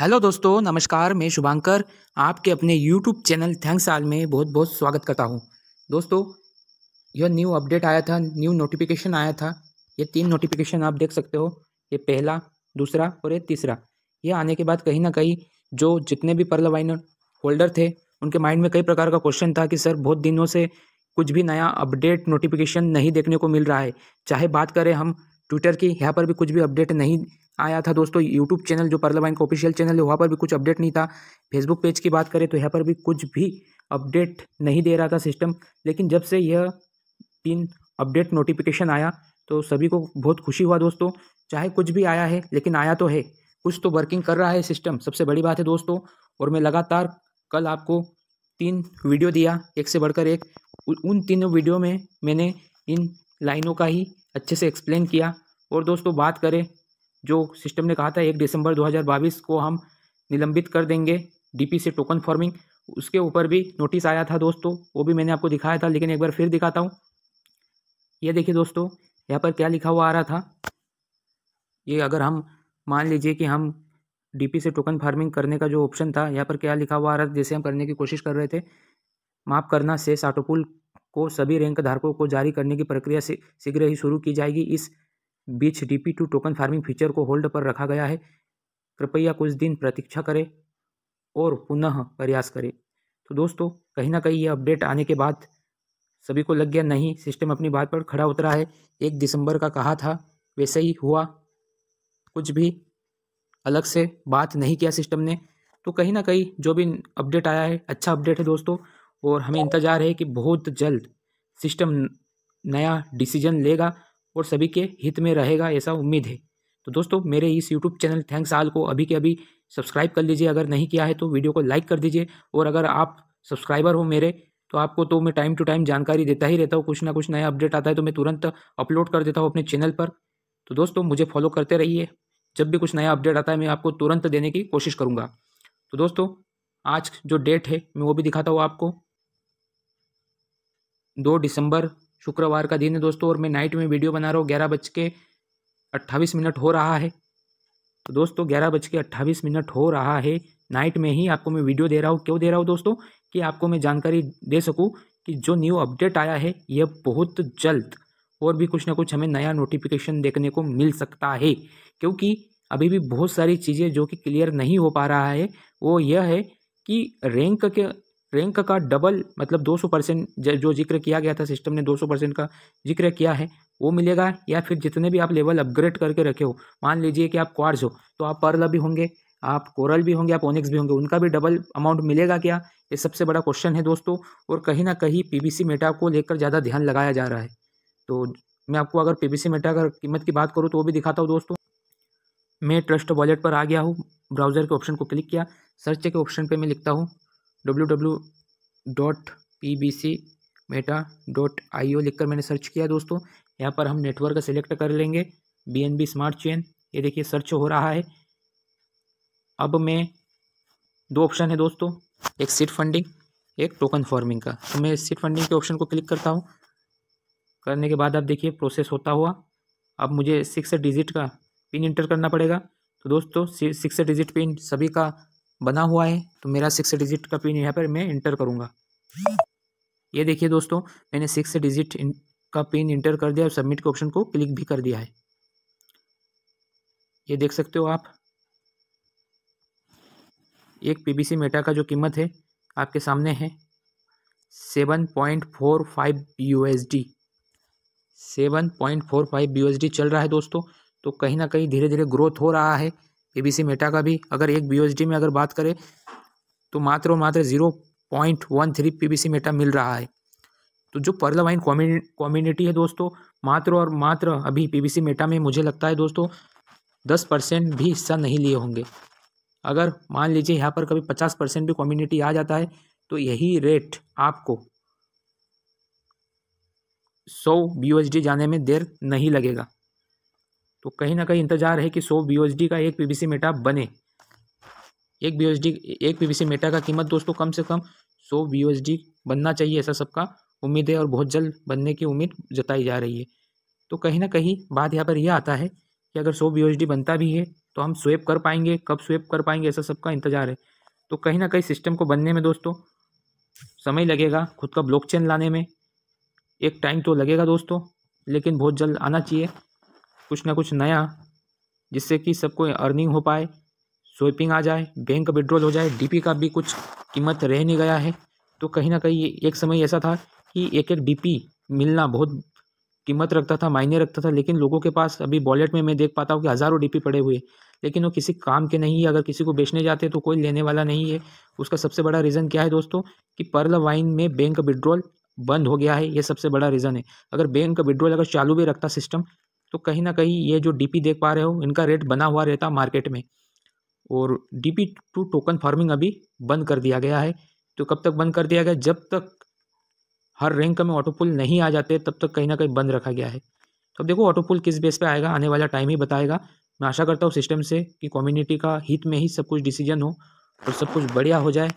hello दोस्तों नमस्कार मैं शुभांकर आपके अपने यूट्यूब चैनल थैंक्स आल में बहुत बहुत स्वागत करता हूं दोस्तों यह न्यू अपडेट आया था न्यू नोटिफिकेशन आया था ये तीन नोटिफिकेशन आप देख सकते हो ये पहला दूसरा और ये तीसरा ये आने के बाद कहीं ना कहीं जो जितने भी पर्ल वाइनर होल्डर थे उनके माइंड में कई प्रकार का क्वेश्चन था कि सर बहुत दिनों से कुछ भी नया अपडेट नोटिफिकेशन नहीं देखने को मिल रहा है चाहे बात करें हम ट्विटर की यहाँ पर भी कुछ भी अपडेट नहीं आया था दोस्तों यूट्यूब चैनल जो परला बैंक का ऑफिशियल चैनल है वहाँ पर भी कुछ अपडेट नहीं था फेसबुक पेज की बात करें तो यहाँ पर भी कुछ भी अपडेट नहीं दे रहा था सिस्टम लेकिन जब से यह तीन अपडेट नोटिफिकेशन आया तो सभी को बहुत खुशी हुआ दोस्तों चाहे कुछ भी आया है लेकिन आया तो है कुछ तो वर्किंग कर रहा है सिस्टम सबसे बड़ी बात है दोस्तों और मैं लगातार कल आपको तीन वीडियो दिया एक से बढ़कर एक उन तीनों वीडियो में मैंने इन लाइनों का ही अच्छे से एक्सप्लेन किया और दोस्तों बात करें जो सिस्टम ने कहा था एक दिसंबर 2022 को हम निलंबित कर देंगे डीपी से टोकन फॉर्मिंग उसके ऊपर भी नोटिस आया था दोस्तों वो भी मैंने आपको दिखाया था लेकिन एक बार फिर दिखाता हूँ ये देखिए दोस्तों यहाँ पर क्या लिखा हुआ आ रहा था ये अगर हम मान लीजिए कि हम डीपी से टोकन फार्मिंग करने का जो ऑप्शन था यहाँ पर क्या लिखा हुआ आ रहा था जैसे हम करने की कोशिश कर रहे थे माफ़ करना से साटोपुल को सभी रैंक धारकों को जारी करने की प्रक्रिया शीघ्र ही शुरू की जाएगी इस बीच D P two token farming feature को होल्ड पर रखा गया है कृपया कुछ दिन प्रतीक्षा करें और पुनः प्रयास करें तो दोस्तों कहीं ना कहीं ये अपडेट आने के बाद सभी को लग गया नहीं सिस्टम अपनी बात पर खड़ा उतरा है एक दिसंबर का कहा था वैसे ही हुआ कुछ भी अलग से बात नहीं किया सिस्टम ने तो कहीं ना कहीं जो भी अपडेट आया है अच्छा अपडेट है दोस्तों और हमें इंतज़ार है कि बहुत जल्द सिस्टम नया डिसीजन लेगा और सभी के हित में रहेगा ऐसा उम्मीद है तो दोस्तों मेरे इस यूट्यूब चैनल थैंक्स आल को अभी के अभी सब्सक्राइब कर लीजिए अगर नहीं किया है तो वीडियो को लाइक कर दीजिए और अगर आप सब्सक्राइबर हो मेरे तो आपको तो मैं टाइम टू टाइम जानकारी देता ही रहता हूँ कुछ ना कुछ नया अपडेट आता है तो मैं तुरंत अपलोड कर देता हूँ अपने चैनल पर तो दोस्तों मुझे फॉलो करते रहिए जब भी कुछ नया अपडेट आता है मैं आपको तुरंत देने की कोशिश करूँगा तो दोस्तों आज जो डेट है मैं वो भी दिखाता हूँ आपको दो दिसंबर शुक्रवार का दिन है दोस्तों और मैं नाइट में वीडियो बना रहा हूँ ग्यारह बज के अट्ठाईस मिनट हो रहा है तो दोस्तों ग्यारह बज के अट्ठाईस मिनट हो रहा है नाइट में ही आपको मैं वीडियो दे रहा हूँ क्यों दे रहा हूँ दोस्तों कि आपको मैं जानकारी दे सकूँ कि जो न्यू अपडेट आया है यह बहुत जल्द और भी कुछ ना कुछ हमें नया नोटिफिकेशन देखने को मिल सकता है क्योंकि अभी भी बहुत सारी चीज़ें जो कि क्लियर नहीं हो पा रहा है वो यह है कि रैंक के रैंक का डबल मतलब 200 परसेंट जो जिक्र किया गया था सिस्टम ने 200 परसेंट का जिक्र किया है वो मिलेगा या फिर जितने भी आप लेवल अपग्रेड करके रखे हो मान लीजिए कि आप क्वार्स हो तो आप पर्ल भी होंगे आप कोरल भी होंगे आप ओनिक्स भी होंगे उनका भी डबल अमाउंट मिलेगा क्या ये सबसे बड़ा क्वेश्चन है दोस्तों और कहीं ना कहीं पी मेटा को लेकर ज़्यादा ध्यान लगाया जा रहा है तो मैं आपको अगर पी मेटा अगर कीमत की बात करूँ तो वो भी दिखाता हूँ दोस्तों मैं ट्रस्ट वॉलेट पर आ गया हूँ ब्राउज़र के ऑप्शन को क्लिक किया सर्च के ऑप्शन पर मैं लिखता हूँ W W dot P B C meta dot I O लिख मैंने सर्च किया दोस्तों यहाँ पर हम नेटवर्क सेलेक्ट कर लेंगे B N B smart chain ये देखिए सर्च हो रहा है अब मैं दो ऑप्शन है दोस्तों एक सीट फंडिंग एक टोकन फॉर्मिंग का तो मैं सीट फंडिंग के ऑप्शन को क्लिक करता हूँ करने के बाद आप देखिए प्रोसेस होता हुआ अब मुझे सिक्स डिजिट का पिन इंटर करना पड़ेगा तो दोस्तों सिक्स डिजिट पिन सभी का बना हुआ है तो मेरा सिक्स डिजिट का पिन यहाँ पर मैं इंटर करूँगा ये देखिए दोस्तों मैंने सिक्स डिजिट का पिन इंटर कर दिया और सबमिट के ऑप्शन को क्लिक भी कर दिया है ये देख सकते हो आप एक पीबीसी मेटा का जो कीमत है आपके सामने है seven point four five USD seven point four five USD चल रहा है दोस्तों तो कहीं ना कहीं धीरे धीरे ग्रोथ हो रहा है पीबीसी मेटा का भी अगर एक बीओएसडी में अगर बात करें तो मात्र और मात्र zero point one three C meta मिल रहा है तो जो पर्ल वाइन कॉम्युनिटी है दोस्तों मात्र और मात्र अभी पीबीसी मेटा में मुझे लगता है दोस्तों दस परसेंट भी हिस्सा नहीं लिए होंगे अगर मान लीजिए यहाँ पर कभी पचास परसेंट भी कम्युनिटी आ जाता है तो यही रेट आपको सौ बी जाने में देर नहीं लगेगा तो कहीं ना कहीं इंतजार है कि सौ बी का एक पी मेटा बने एक बी एक पी मेटा का कीमत दोस्तों कम से कम सौ बी बनना चाहिए ऐसा सबका उम्मीद है और बहुत जल्द बनने की उम्मीद जताई जा रही है तो कहीं ना कहीं बात यहाँ पर यह आता है कि अगर सौ बी बनता भी है तो हम स्वेप कर पाएंगे कब स्वेप कर पाएंगे ऐसा सबका इंतजार है तो कहीं ना कहीं सिस्टम को बनने में दोस्तों समय लगेगा खुद का ब्लॉकचेन लाने में एक टाइम तो लगेगा दोस्तों लेकिन बहुत जल्द आना चाहिए कुछ ना कुछ नया जिससे कि सबको अर्निंग हो पाए स्वीपिंग आ जाए बैंक विड्रॉल हो जाए डीपी का भी कुछ कीमत रह नहीं गया है तो कहीं ना कहीं एक समय ऐसा था कि एक एक डीपी मिलना बहुत कीमत रखता था मायने रखता था लेकिन लोगों के पास अभी वॉलेट में मैं देख पाता हूँ कि हज़ारों डीपी पड़े हुए लेकिन वो किसी काम के नहीं है अगर किसी को बेचने जाते तो कोई लेने वाला नहीं है उसका सबसे बड़ा रीज़न क्या है दोस्तों कि पर्ल वाइन में बैंक विड्रॉल बंद हो गया है ये सबसे बड़ा रीज़न है अगर बैंक विड्रॉल अगर चालू भी रखता सिस्टम तो कहीं ना कहीं ये जो डीपी देख पा रहे हो इनका रेट बना हुआ रहता मार्केट में और डीपी टू टोकन फार्मिंग अभी बंद कर दिया गया है तो कब तक बंद कर दिया गया जब तक हर रैंक में ऑटो पुल नहीं आ जाते तब तक कहीं ना कहीं बंद रखा गया है तो अब देखो ऑटो पुल किस बेस पे आएगा आने वाला टाइम ही बताएगा मैं आशा करता हूँ सिस्टम से कि कम्युनिटी का हित में ही सब कुछ डिसीजन हो और सब कुछ बढ़िया हो जाए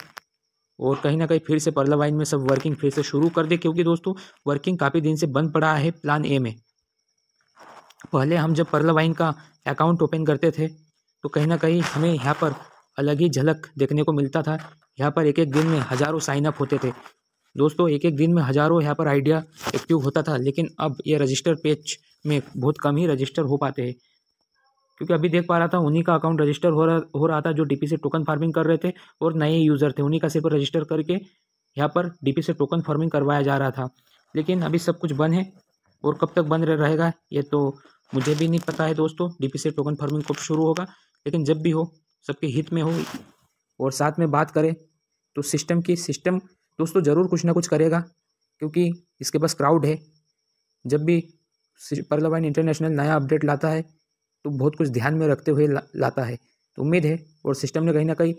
और कहीं ना कहीं फिर से पर्लावाइन में सब वर्किंग फिर से शुरू कर दे क्योंकि दोस्तों वर्किंग काफ़ी दिन से बंद पड़ा है प्लान ए में पहले हम जब पर्ल वाइन का अकाउंट ओपन करते थे तो कहीं ना कहीं हमें यहाँ पर अलग ही झलक देखने को मिलता था यहाँ पर एक एक दिन में हज़ारों साइनअप होते थे दोस्तों एक एक दिन में हज़ारों यहाँ पर आइडिया एक्टिव होता था लेकिन अब ये रजिस्टर पेज में बहुत कम ही रजिस्टर हो पाते हैं क्योंकि अभी देख पा रहा था उन्हीं का अकाउंट रजिस्टर हो रहा हो रहा था जो पी से टोकन फार्मिंग कर रहे थे और नए यूज़र थे उन्हीं का सिर्फ रजिस्टर करके यहाँ पर डीपी से टोकन फार्मिंग करवाया जा रहा था लेकिन अभी सब कुछ बंद है और कब तक बंद रहेगा ये तो मुझे भी नहीं पता है दोस्तों पी सी टोकन फार्मिंग कब शुरू होगा लेकिन जब भी हो सबके हित में हो और साथ में बात करें तो सिस्टम की सिस्टम दोस्तों ज़रूर कुछ ना कुछ करेगा क्योंकि इसके पास क्राउड है जब भी पर्लवाइन इंटरनेशनल नया अपडेट लाता है तो बहुत कुछ ध्यान में रखते हुए ला, लाता है तो उम्मीद है और सिस्टम ने कहीं ना कहीं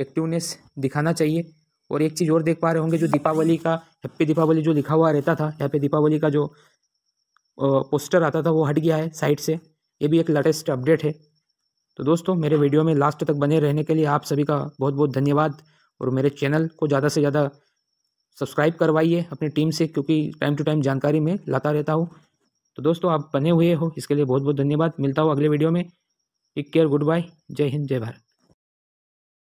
एक्टिवनेस दिखाना चाहिए और एक चीज़ और देख पा रहे होंगे जो दीपावली का हैप्पी दीपावली जो लिखा हुआ रहता था यहाँ पे दीपावली का जो पोस्टर आता था वो हट गया है साइट से ये भी एक लेटेस्ट अपडेट है तो दोस्तों मेरे वीडियो में लास्ट तक बने रहने के लिए आप सभी का बहुत बहुत धन्यवाद और मेरे चैनल को ज़्यादा से ज़्यादा सब्सक्राइब करवाइए अपनी टीम से क्योंकि टाइम टू टाइम जानकारी मैं लाता रहता हूँ तो दोस्तों आप बने हुए हो इसके लिए बहुत बहुत धन्यवाद मिलता हूँ अगले वीडियो में टेक केयर गुड बाय जय हिंद जय भारत